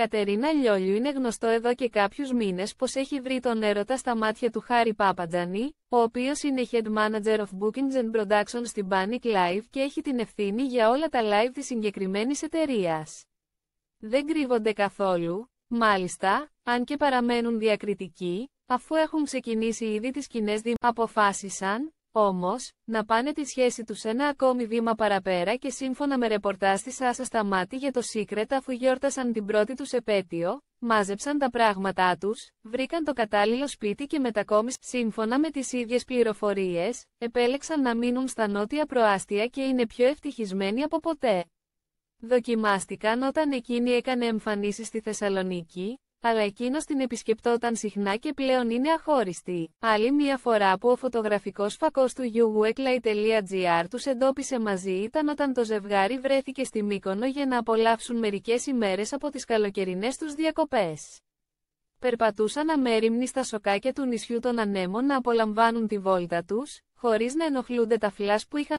Κατερίνα Λιόλιου είναι γνωστό εδώ και κάποιους μήνες πως έχει βρει τον έρωτα στα μάτια του Χάρη Πάπαντζανή, ο οποίος είναι head manager of bookings and production στην Panic Live και έχει την ευθύνη για όλα τα live της συγκεκριμένης εταιρείας. Δεν κρύβονται καθόλου, μάλιστα, αν και παραμένουν διακριτικοί, αφού έχουν ξεκινήσει ήδη τις κοινές αποφάσισαν, όμως, να πάνε τη σχέση τους ένα ακόμη βήμα παραπέρα και σύμφωνα με ρεπορτάζ της Άσας Σταμάτη για το Secret αφού γιόρτασαν την πρώτη τους επέτειο, μάζεψαν τα πράγματά τους, βρήκαν το κατάλληλο σπίτι και μετακόμισαν σύμφωνα με τις ίδιες πληροφορίες, επέλεξαν να μείνουν στα νότια προάστια και είναι πιο ευτυχισμένοι από ποτέ. Δοκιμάστηκαν όταν εκείνη έκανε εμφανίσεις στη Θεσσαλονίκη, αλλά εκείνος την επισκεπτόταν συχνά και πλέον είναι αχώριστη. Άλλη μια φορά που ο φωτογραφικός φακός του uwekla.gr τους εντόπισε μαζί ήταν όταν το ζευγάρι βρέθηκε στη Μύκονο για να απολαύσουν μερικές ημέρες από τις καλοκαιρινές τους διακοπές. Περπατούσαν αμέριμνοι στα σοκάκια του νησιού των ανέμων να απολαμβάνουν τη βόλτα τους, χωρίς να ενοχλούνται τα φλάς που είχαν